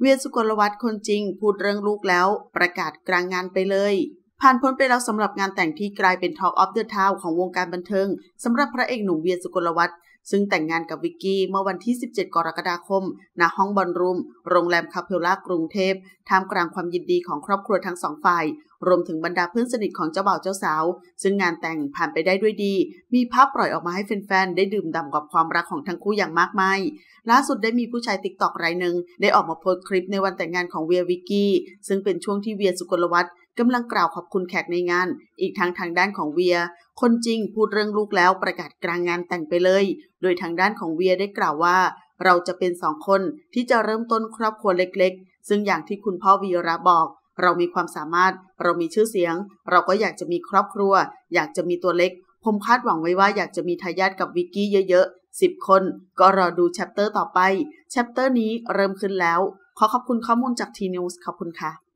เวียนสุกลวัตคนจริงพูดเรื่องลูกแล้วประกาศกลางงานไปเลยผ่านพ้นไปแล้วสำหรับงานแต่งที่กลายเป็น Talk of the Town ของวงการบันเทิง สำหรับพระเอกหนุ่มเวียสุกลวัฒน์ซึ่งแต่งงานกับวิกกี้เมื่อวันที่ 17 กรกฎาคมณห้องบอลรูมโรงแรมคาเพลลากรุงเทพท่ามกลางความยินดีของครอบครัวทั้งสองฝ่าย รวมถึงบรรดาเพื่อนสนิทของเจ้าบ่าวเจ้าสาว ซึ่งงานแต่งผ่านไปได้ด้วยดี มีภาพปล่อยออกมาให้แฟนๆได้ดื่มด่ำกับความรักของทั้งคู่อย่างมากมายล่าสุดได้มีผู้ชายติ๊กตอกรายหนึ่งได้ออกมาโพสต์คลิปในวันแต่งงานของเวียวิกกี้ซึ่งเป็นช่วงที่เวียสุกลวัฒน์กำลังกล่าวขอบคุณแขกในงาน อีกทางทางด้านของเวีย คนจริงพูดเรื่องลูกแล้ว ประกาศกลางงานแต่งไปเลย โดยทางด้านของเวียได้กล่าวว่า เราจะเป็นสองคนที่จะเริ่มต้นครอบครัวเล็กๆ ซึ่งอย่างที่คุณพ่อวีระบอกเรามีความสามารถ เรามีชื่อเสียง เราก็อยากจะมีครอบครัว อยากจะมีตัวเล็ก ผมคาดหวังไว้ว่าอยากจะมีทายาทกับวิกกี้เยอะๆสิบคน ก็รอดูแชปเตอร์ต่อไป แชปเตอร์นี้เริ่มขึ้นแล้วขอขอบคุณข้อมูลจากทีนิวส์ขอบคุณค่ะ